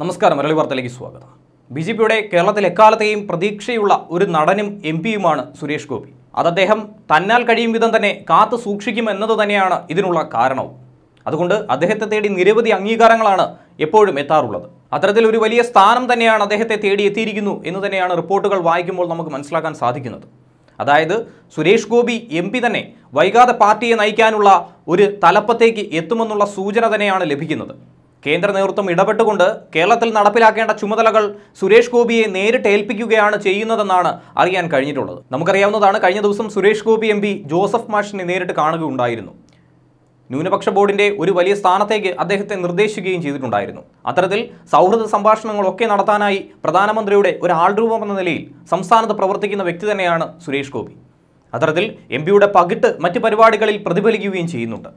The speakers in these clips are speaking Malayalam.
നമസ്കാരം മലയാളി വാർത്തയിലേക്ക് സ്വാഗതം ബി ജെ പിയുടെ കേരളത്തിൽ എക്കാലത്തെയും പ്രതീക്ഷയുള്ള ഒരു നടനും എം പിയുമാണ് സുരേഷ് ഗോപി അത് അദ്ദേഹം തന്നാൽ കഴിയും വിധം തന്നെ കാത്തു സൂക്ഷിക്കും എന്നത് തന്നെയാണ് ഇതിനുള്ള കാരണവും അതുകൊണ്ട് അദ്ദേഹത്തെ തേടി നിരവധി അംഗീകാരങ്ങളാണ് എപ്പോഴും എത്താറുള്ളത് അത്തരത്തിൽ ഒരു വലിയ സ്ഥാനം തന്നെയാണ് അദ്ദേഹത്തെ തേടി എത്തിയിരിക്കുന്നു എന്ന് തന്നെയാണ് റിപ്പോർട്ടുകൾ വായിക്കുമ്പോൾ നമുക്ക് മനസ്സിലാക്കാൻ സാധിക്കുന്നത് അതായത് സുരേഷ് ഗോപി എം പി തന്നെ വൈകാതെ പാർട്ടിയെ നയിക്കാനുള്ള ഒരു തലപ്പത്തേക്ക് എത്തുമെന്നുള്ള സൂചന തന്നെയാണ് ലഭിക്കുന്നത് കേന്ദ്ര നേതൃത്വം ഇടപെട്ടുകൊണ്ട് കേരളത്തിൽ നടപ്പിലാക്കേണ്ട ചുമതലകൾ സുരേഷ് ഗോപിയെ നേരിട്ട് ഏൽപ്പിക്കുകയാണ് ചെയ്യുന്നതെന്നാണ് അറിയാൻ കഴിഞ്ഞിട്ടുള്ളത് നമുക്കറിയാവുന്നതാണ് കഴിഞ്ഞ ദിവസം സുരേഷ് ഗോപി എം ജോസഫ് മാഷിനെ നേരിട്ട് കാണുകയുണ്ടായിരുന്നു ന്യൂനപക്ഷ ബോർഡിന്റെ ഒരു വലിയ സ്ഥാനത്തേക്ക് അദ്ദേഹത്തെ നിർദ്ദേശിക്കുകയും ചെയ്തിട്ടുണ്ടായിരുന്നു അത്തരത്തിൽ സൗഹൃദ സംഭാഷണങ്ങളൊക്കെ നടത്താനായി പ്രധാനമന്ത്രിയുടെ ഒരു ആൾരൂപം എന്ന നിലയിൽ സംസ്ഥാനത്ത് പ്രവർത്തിക്കുന്ന വ്യക്തി തന്നെയാണ് സുരേഷ് ഗോപി അത്തരത്തിൽ എം പിയുടെ പകിട്ട് മറ്റ് പരിപാടികളിൽ പ്രതിഫലിക്കുകയും ചെയ്യുന്നുണ്ട്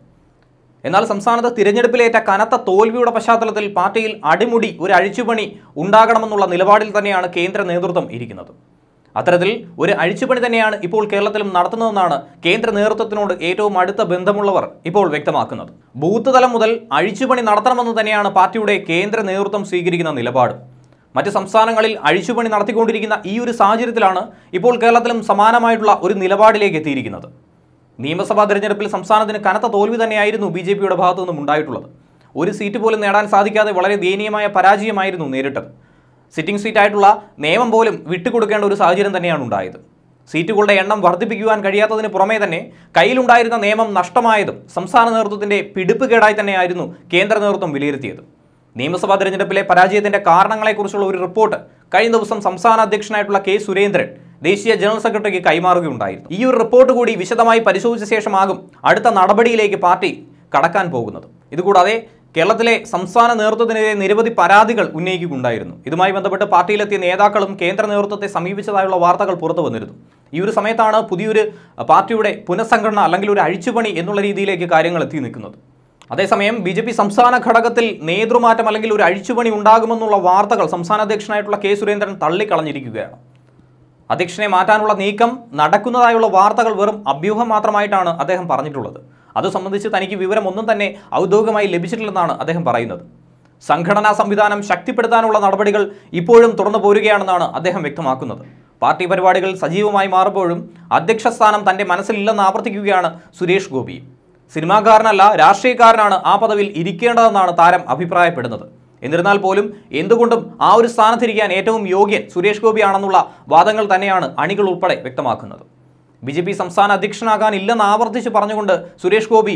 എന്നാൽ സംസ്ഥാനത്ത് തിരഞ്ഞെടുപ്പിലേറ്റ കനത്ത തോൽവിയുടെ പശ്ചാത്തലത്തിൽ പാർട്ടിയിൽ അടിമുടി ഒരു അഴിച്ചുപണി ഉണ്ടാകണമെന്നുള്ള നിലപാടിൽ തന്നെയാണ് കേന്ദ്ര നേതൃത്വം ഇരിക്കുന്നത് അത്തരത്തിൽ ഒരു അഴിച്ചുപണി തന്നെയാണ് ഇപ്പോൾ കേരളത്തിലും നടത്തുന്നതെന്നാണ് കേന്ദ്ര നേതൃത്വത്തിനോട് ഏറ്റവും അടുത്ത ബന്ധമുള്ളവർ ഇപ്പോൾ വ്യക്തമാക്കുന്നത് ബൂത്ത് തലം മുതൽ അഴിച്ചുപണി നടത്തണമെന്ന് തന്നെയാണ് പാർട്ടിയുടെ കേന്ദ്ര നേതൃത്വം സ്വീകരിക്കുന്ന നിലപാട് മറ്റ് സംസ്ഥാനങ്ങളിൽ അഴിച്ചുപണി നടത്തിക്കൊണ്ടിരിക്കുന്ന ഈ ഒരു സാഹചര്യത്തിലാണ് ഇപ്പോൾ കേരളത്തിലും സമാനമായിട്ടുള്ള ഒരു നിലപാടിലേക്ക് എത്തിയിരിക്കുന്നത് നിയമസഭാ തെരഞ്ഞെടുപ്പിൽ സംസ്ഥാനത്തിന് കനത്ത തോൽവി തന്നെയായിരുന്നു ബി ജെ പിയുടെ ഭാഗത്തു നിന്നും ഉണ്ടായിട്ടുള്ളത് ഒരു സീറ്റ് പോലും നേടാൻ സാധിക്കാതെ വളരെ ദയനീയമായ പരാജയമായിരുന്നു നേരിട്ടത് സിറ്റിംഗ് സീറ്റായിട്ടുള്ള നിയമം പോലും വിട്ടുകൊടുക്കേണ്ട ഒരു സാഹചര്യം തന്നെയാണ് ഉണ്ടായത് സീറ്റുകളുടെ എണ്ണം വർദ്ധിപ്പിക്കുവാൻ കഴിയാത്തതിന് പുറമേ തന്നെ കയ്യിലുണ്ടായിരുന്ന നിയമം നഷ്ടമായതും സംസ്ഥാന നേതൃത്വത്തിൻ്റെ കേടായി തന്നെയായിരുന്നു കേന്ദ്ര നേതൃത്വം വിലയിരുത്തിയത് നിയമസഭാ തെരഞ്ഞെടുപ്പിലെ പരാജയത്തിൻ്റെ കാരണങ്ങളെക്കുറിച്ചുള്ള ഒരു റിപ്പോർട്ട് കഴിഞ്ഞ ദിവസം സംസ്ഥാന അധ്യക്ഷനായിട്ടുള്ള കെ സുരേന്ദ്രൻ ദേശീയ ജനറൽ സെക്രട്ടറിക്ക് കൈമാറുകയുണ്ടായിരുന്നു ഈ ഒരു റിപ്പോർട്ട് കൂടി വിശദമായി പരിശോധിച്ച ശേഷമാകും അടുത്ത നടപടിയിലേക്ക് പാർട്ടി കടക്കാൻ പോകുന്നത് ഇതുകൂടാതെ കേരളത്തിലെ സംസ്ഥാന നേതൃത്വത്തിനെതിരെ നിരവധി പരാതികൾ ഉന്നയിക്കുകയുണ്ടായിരുന്നു ഇതുമായി ബന്ധപ്പെട്ട് പാർട്ടിയിലെത്തിയ നേതാക്കളും കേന്ദ്ര നേതൃത്വത്തെ സമീപിച്ചതായുള്ള വാർത്തകൾ പുറത്തു വന്നിരുന്നു ഈ ഒരു സമയത്താണ് പുതിയൊരു പാർട്ടിയുടെ പുനഃസംഘടന അല്ലെങ്കിൽ ഒരു അഴിച്ചുപണി എന്നുള്ള രീതിയിലേക്ക് കാര്യങ്ങൾ എത്തി നിൽക്കുന്നത് അതേസമയം ബി ജെ പി സംസ്ഥാന ഘടകത്തിൽ നേതൃമാറ്റം അല്ലെങ്കിൽ ഒരു അഴിച്ചുപണി ഉണ്ടാകുമെന്നുള്ള വാർത്തകൾ സംസ്ഥാന അധ്യക്ഷനായിട്ടുള്ള കെ സുരേന്ദ്രൻ തള്ളിക്കളഞ്ഞിരിക്കുകയാണ് അധ്യക്ഷനെ മാറ്റാനുള്ള നീക്കം നടക്കുന്നതായുള്ള വാർത്തകൾ വെറും അഭ്യൂഹം മാത്രമായിട്ടാണ് അദ്ദേഹം പറഞ്ഞിട്ടുള്ളത് അത് സംബന്ധിച്ച് തനിക്ക് വിവരമൊന്നും തന്നെ ഔദ്യോഗികമായി ലഭിച്ചിട്ടില്ലെന്നാണ് അദ്ദേഹം പറയുന്നത് സംഘടനാ സംവിധാനം ശക്തിപ്പെടുത്താനുള്ള നടപടികൾ ഇപ്പോഴും തുടർന്നു പോരുകയാണെന്നാണ് അദ്ദേഹം വ്യക്തമാക്കുന്നത് പാർട്ടി പരിപാടികൾ സജീവമായി മാറുമ്പോഴും അധ്യക്ഷ സ്ഥാനം തൻ്റെ മനസ്സിലില്ലെന്ന് ആവർത്തിക്കുകയാണ് സുരേഷ് ഗോപി സിനിമാകാരനല്ല രാഷ്ട്രീയക്കാരനാണ് ആ പദവിയിൽ ഇരിക്കേണ്ടതെന്നാണ് താരം അഭിപ്രായപ്പെടുന്നത് എന്നിരുന്നാൽ പോലും എന്തുകൊണ്ടും ആ ഒരു സ്ഥാനത്തിരിക്കാൻ ഏറ്റവും യോഗ്യൻ സുരേഷ് ഗോപിയാണെന്നുള്ള വാദങ്ങൾ തന്നെയാണ് അണികൾ ഉൾപ്പെടെ വ്യക്തമാക്കുന്നത് ബി ജെ പി സംസ്ഥാന അധ്യക്ഷനാകാൻ ഇല്ലെന്ന് ആവർത്തിച്ച് പറഞ്ഞുകൊണ്ട് സുരേഷ് ഗോപി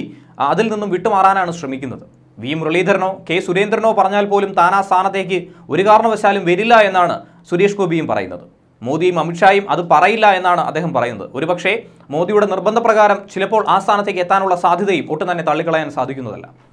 അതിൽ നിന്നും വിട്ടുമാറാനാണ് ശ്രമിക്കുന്നത് വി മുരളീധരനോ കെ സുരേന്ദ്രനോ പറഞ്ഞാൽ പോലും താൻ ആ സ്ഥാനത്തേക്ക് ഒരു കാരണവശാലും വരില്ല എന്നാണ് സുരേഷ് ഗോപിയും പറയുന്നത് മോദിയും അമിത്ഷായും അത് പറയില്ല എന്നാണ് അദ്ദേഹം പറയുന്നത് ഒരുപക്ഷേ മോദിയുടെ നിർബന്ധപ്രകാരം ചിലപ്പോൾ ആ സ്ഥാനത്തേക്ക് എത്താനുള്ള സാധ്യതയും ഒട്ടും തന്നെ തള്ളിക്കളയാൻ സാധിക്കുന്നതല്ല